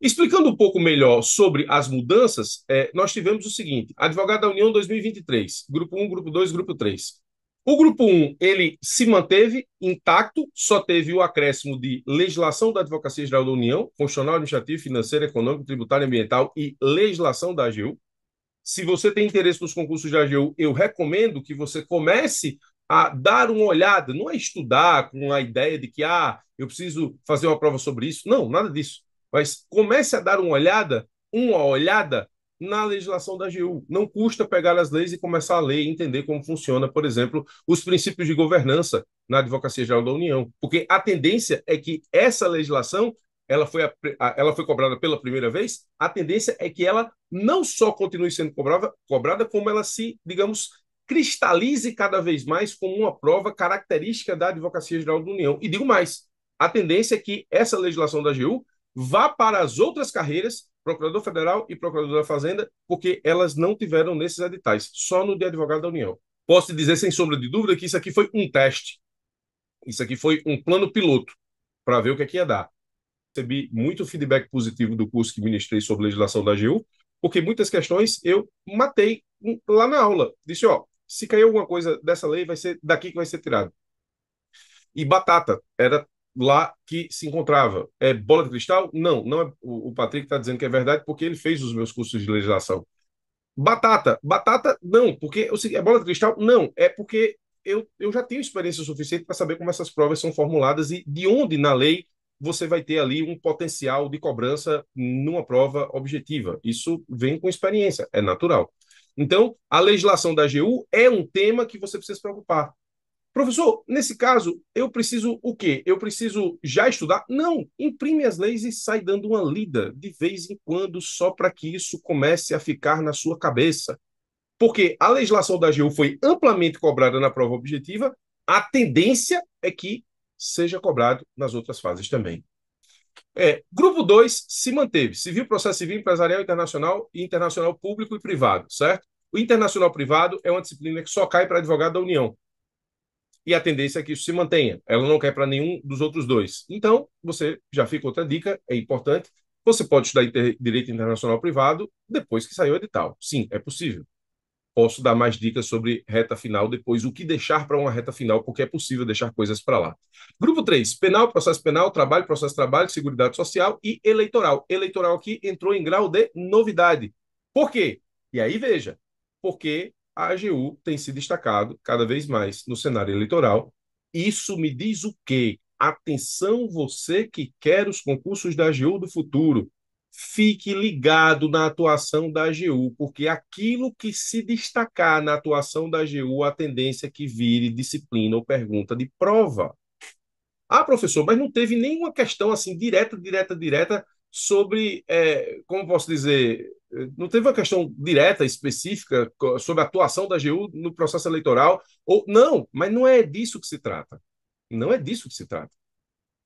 Explicando um pouco melhor sobre as mudanças, é, nós tivemos o seguinte: advogado da União 2023, grupo 1, grupo 2, grupo 3. O grupo 1, ele se manteve intacto, só teve o acréscimo de legislação da Advocacia Geral da União, constitucional, administrativo, financeiro, econômico, tributário, ambiental e legislação da AGU. Se você tem interesse nos concursos da AGU, eu recomendo que você comece a dar uma olhada, não é estudar com a ideia de que ah, eu preciso fazer uma prova sobre isso. Não, nada disso mas comece a dar uma olhada, uma olhada na legislação da AGU. Não custa pegar as leis e começar a ler e entender como funciona, por exemplo, os princípios de governança na Advocacia Geral da União. Porque a tendência é que essa legislação ela foi, a, ela foi cobrada pela primeira vez, a tendência é que ela não só continue sendo cobrada, cobrada, como ela se, digamos, cristalize cada vez mais como uma prova característica da Advocacia Geral da União. E digo mais, a tendência é que essa legislação da AGU vá para as outras carreiras, procurador federal e procurador da Fazenda, porque elas não tiveram nesses editais, só no de advogado da União. Posso te dizer, sem sombra de dúvida, que isso aqui foi um teste. Isso aqui foi um plano piloto para ver o que, é que ia dar. Recebi muito feedback positivo do curso que ministrei sobre legislação da AGU, porque muitas questões eu matei lá na aula. Disse, ó, se cair alguma coisa dessa lei, vai ser daqui que vai ser tirado. E batata, era lá que se encontrava. É bola de cristal? Não, não é. O Patrick está dizendo que é verdade porque ele fez os meus cursos de legislação. Batata, batata, não, porque é bola de cristal? Não, é porque eu, eu já tenho experiência suficiente para saber como essas provas são formuladas e de onde na lei você vai ter ali um potencial de cobrança numa prova objetiva. Isso vem com experiência, é natural. Então, a legislação da AGU é um tema que você precisa se preocupar. Professor, nesse caso, eu preciso o quê? Eu preciso já estudar? Não, imprime as leis e sai dando uma lida de vez em quando só para que isso comece a ficar na sua cabeça. Porque a legislação da AGU foi amplamente cobrada na prova objetiva, a tendência é que seja cobrado nas outras fases também. É, grupo 2 se manteve: civil, processo civil, empresarial, internacional e internacional público e privado, certo? O internacional privado é uma disciplina que só cai para advogado da União e a tendência é que isso se mantenha. Ela não quer para nenhum dos outros dois. Então, você já fica outra dica, é importante. Você pode estudar direito internacional privado depois que saiu o edital. Sim, é possível. Posso dar mais dicas sobre reta final depois, o que deixar para uma reta final, porque é possível deixar coisas para lá. Grupo 3, penal, processo penal, trabalho, processo de trabalho, seguridade social e eleitoral. Eleitoral aqui entrou em grau de novidade. Por quê? E aí veja, porque a AGU tem se destacado cada vez mais no cenário eleitoral. Isso me diz o quê? Atenção, você que quer os concursos da AGU do futuro. Fique ligado na atuação da AGU, porque aquilo que se destacar na atuação da AGU, a tendência é que vire disciplina ou pergunta de prova. Ah, professor, mas não teve nenhuma questão assim direta, direta, direta sobre, é, como posso dizer, não teve uma questão direta, específica, sobre a atuação da AGU no processo eleitoral, ou não, mas não é disso que se trata. Não é disso que se trata.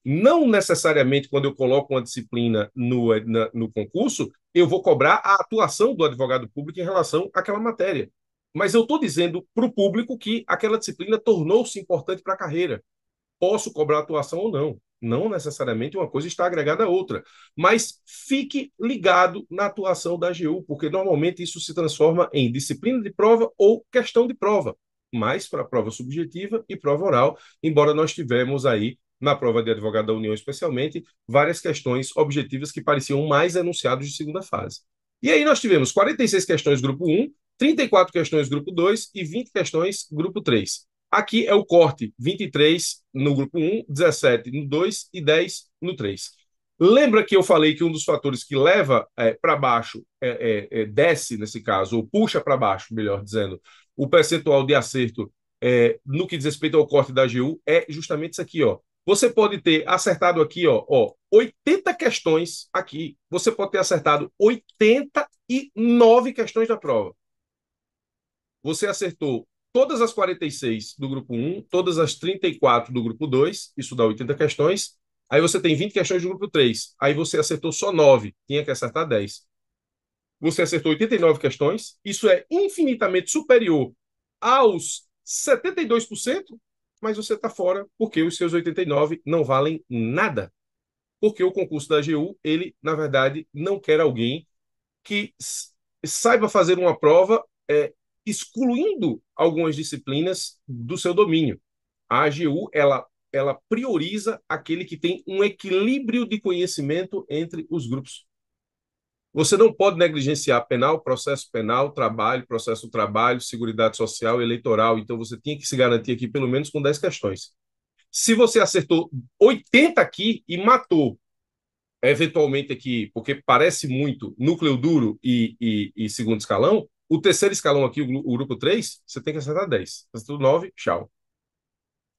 Não necessariamente quando eu coloco uma disciplina no, na, no concurso, eu vou cobrar a atuação do advogado público em relação àquela matéria. Mas eu estou dizendo para o público que aquela disciplina tornou-se importante para a carreira. Posso cobrar atuação ou não não necessariamente uma coisa está agregada à outra. Mas fique ligado na atuação da AGU, porque normalmente isso se transforma em disciplina de prova ou questão de prova, mais para prova subjetiva e prova oral, embora nós tivemos aí na prova de advogado da União, especialmente, várias questões objetivas que pareciam mais enunciados de segunda fase. E aí nós tivemos 46 questões grupo 1, 34 questões grupo 2 e 20 questões grupo 3. Aqui é o corte: 23 no grupo 1, 17 no 2 e 10 no 3. Lembra que eu falei que um dos fatores que leva é, para baixo, é, é, é, desce nesse caso, ou puxa para baixo, melhor dizendo, o percentual de acerto é, no que diz respeito ao corte da AGU é justamente isso aqui, ó. Você pode ter acertado aqui, ó, ó, 80 questões aqui. Você pode ter acertado 89 questões da prova. Você acertou todas as 46 do grupo 1, todas as 34 do grupo 2, isso dá 80 questões. Aí você tem 20 questões do grupo 3. Aí você acertou só 9, tinha que acertar 10. Você acertou 89 questões. Isso é infinitamente superior aos 72%, mas você está fora porque os seus 89 não valem nada. Porque o concurso da AGU, ele, na verdade, não quer alguém que saiba fazer uma prova é, excluindo algumas disciplinas do seu domínio. A AGU ela, ela prioriza aquele que tem um equilíbrio de conhecimento entre os grupos. Você não pode negligenciar penal, processo penal, trabalho, processo do trabalho, seguridade social, eleitoral. Então você tinha que se garantir aqui pelo menos com 10 questões. Se você acertou 80 aqui e matou, eventualmente aqui, porque parece muito núcleo duro e, e, e segundo escalão, o terceiro escalão aqui, o grupo 3, você tem que acertar 10. Acertou 9, tchau.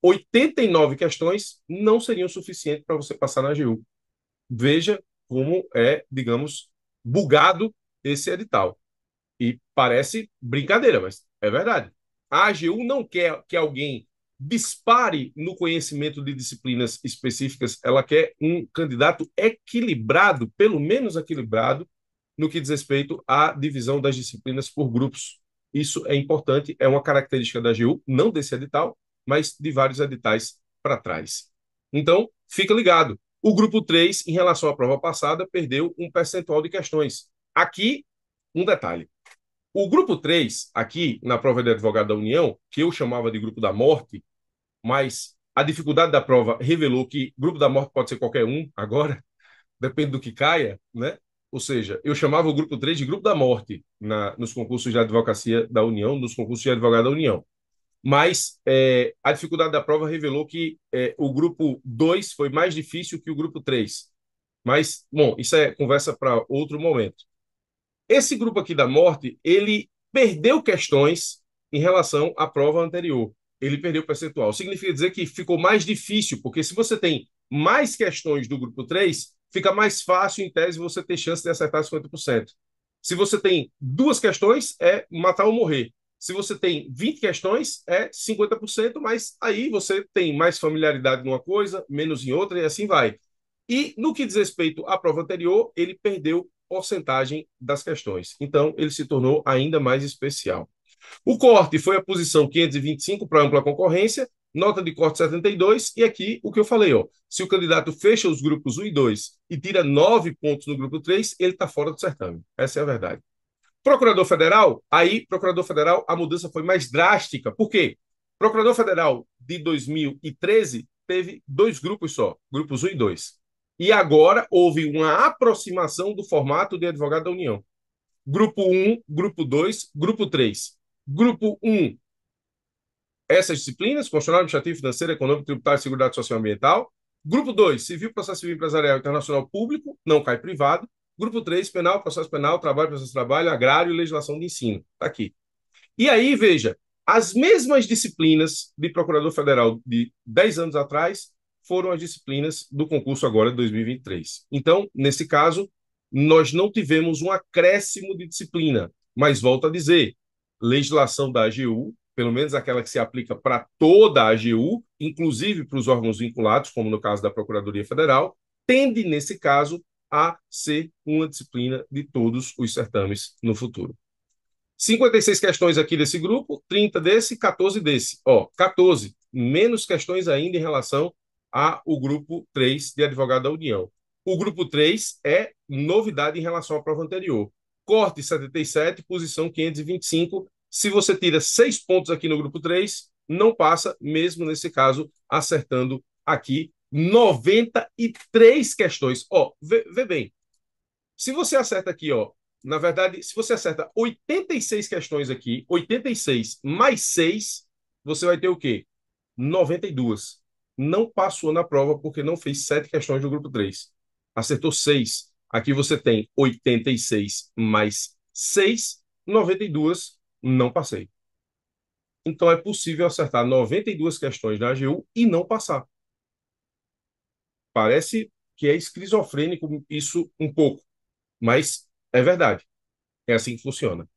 89 questões não seriam suficientes para você passar na AGU. Veja como é, digamos, bugado esse edital. E parece brincadeira, mas é verdade. A AGU não quer que alguém dispare no conhecimento de disciplinas específicas, ela quer um candidato equilibrado, pelo menos equilibrado, no que diz respeito à divisão das disciplinas por grupos. Isso é importante, é uma característica da AGU, não desse edital, mas de vários editais para trás. Então, fica ligado. O grupo 3, em relação à prova passada, perdeu um percentual de questões. Aqui, um detalhe. O grupo 3, aqui na prova de advogado da União, que eu chamava de grupo da morte, mas a dificuldade da prova revelou que grupo da morte pode ser qualquer um agora, depende do que caia, né? Ou seja, eu chamava o grupo 3 de grupo da morte na, nos concursos de advocacia da União, nos concursos de advogado da União. Mas é, a dificuldade da prova revelou que é, o grupo 2 foi mais difícil que o grupo 3. Mas, bom, isso é conversa para outro momento. Esse grupo aqui da morte, ele perdeu questões em relação à prova anterior. Ele perdeu percentual. Significa dizer que ficou mais difícil, porque se você tem mais questões do grupo 3, fica mais fácil, em tese, você ter chance de acertar 50%. Se você tem duas questões, é matar ou morrer. Se você tem 20 questões, é 50%, mas aí você tem mais familiaridade numa coisa, menos em outra, e assim vai. E no que diz respeito à prova anterior, ele perdeu porcentagem das questões. Então, ele se tornou ainda mais especial. O corte foi a posição 525 para ampla concorrência, nota de corte 72, e aqui o que eu falei, ó, se o candidato fecha os grupos 1 e 2 e tira 9 pontos no grupo 3, ele está fora do certame. Essa é a verdade. Procurador Federal, aí, Procurador Federal, a mudança foi mais drástica. Por quê? Procurador Federal de 2013 teve dois grupos só, grupos 1 e 2. E agora houve uma aproximação do formato de advogado da União. Grupo 1, grupo 2, grupo 3. Grupo 1 essas disciplinas, Constitucional, Administrativo, Financeiro, Econômico, Tributário, Seguridade Social e Ambiental. Grupo 2, Civil, Processo Civil Empresarial Internacional Público, não cai privado. Grupo 3, Penal, Processo Penal, Trabalho, Processo de Trabalho, Agrário e Legislação de Ensino. Está aqui. E aí, veja, as mesmas disciplinas de Procurador Federal de 10 anos atrás foram as disciplinas do concurso agora de 2023. Então, nesse caso, nós não tivemos um acréscimo de disciplina, mas volto a dizer, legislação da AGU pelo menos aquela que se aplica para toda a AGU, inclusive para os órgãos vinculados, como no caso da Procuradoria Federal, tende, nesse caso, a ser uma disciplina de todos os certames no futuro. 56 questões aqui desse grupo, 30 desse, 14 desse. Ó, 14, menos questões ainda em relação ao grupo 3 de advogado da União. O grupo 3 é novidade em relação à prova anterior. Corte 77, posição 525, se você tira seis pontos aqui no grupo 3, não passa, mesmo nesse caso, acertando aqui 93 questões. Ó, vê, vê bem. Se você acerta aqui, ó, na verdade, se você acerta 86 questões aqui, 86 mais 6, você vai ter o quê? 92. Não passou na prova porque não fez sete questões do grupo 3. Acertou 6. Aqui você tem 86 mais 6, 92 não passei. Então é possível acertar 92 questões na AGU e não passar. Parece que é esquizofrênico isso um pouco, mas é verdade. É assim que funciona.